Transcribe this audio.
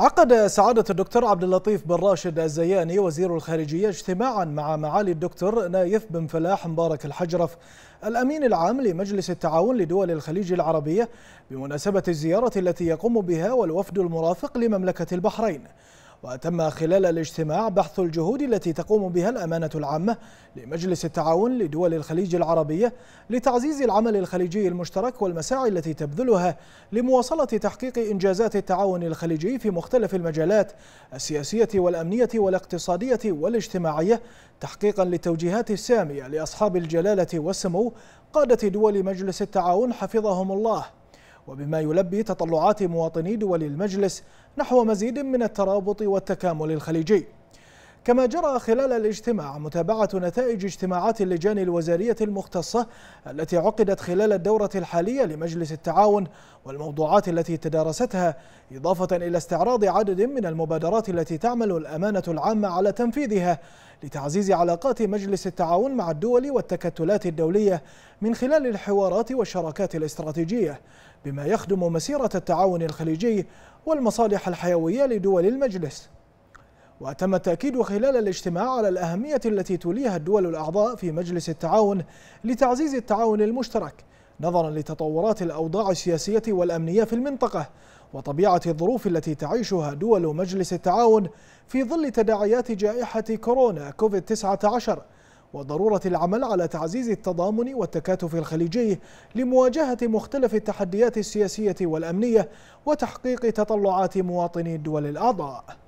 عقد سعادة الدكتور عبد اللطيف بن راشد الزياني وزير الخارجية اجتماعا مع معالي الدكتور نايف بن فلاح مبارك الحجرف الأمين العام لمجلس التعاون لدول الخليج العربية بمناسبة الزيارة التي يقوم بها والوفد المرافق لمملكة البحرين وتم خلال الاجتماع بحث الجهود التي تقوم بها الأمانة العامة لمجلس التعاون لدول الخليج العربية لتعزيز العمل الخليجي المشترك والمساعي التي تبذلها لمواصلة تحقيق إنجازات التعاون الخليجي في مختلف المجالات السياسية والأمنية والاقتصادية والاجتماعية تحقيقا للتوجيهات السامية لأصحاب الجلالة والسمو قادة دول مجلس التعاون حفظهم الله وبما يلبي تطلعات مواطني دول المجلس نحو مزيد من الترابط والتكامل الخليجي كما جرى خلال الاجتماع متابعة نتائج اجتماعات اللجان الوزارية المختصة التي عقدت خلال الدورة الحالية لمجلس التعاون والموضوعات التي تدارستها إضافة إلى استعراض عدد من المبادرات التي تعمل الأمانة العامة على تنفيذها لتعزيز علاقات مجلس التعاون مع الدول والتكتلات الدولية من خلال الحوارات والشراكات الاستراتيجية بما يخدم مسيرة التعاون الخليجي والمصالح الحيوية لدول المجلس وتم التأكيد خلال الاجتماع على الأهمية التي توليها الدول الأعضاء في مجلس التعاون لتعزيز التعاون المشترك نظرا لتطورات الأوضاع السياسية والأمنية في المنطقة وطبيعة الظروف التي تعيشها دول مجلس التعاون في ظل تداعيات جائحة كورونا كوفيد-19 وضرورة العمل على تعزيز التضامن والتكاتف الخليجي لمواجهة مختلف التحديات السياسية والأمنية وتحقيق تطلعات مواطني الدول الأعضاء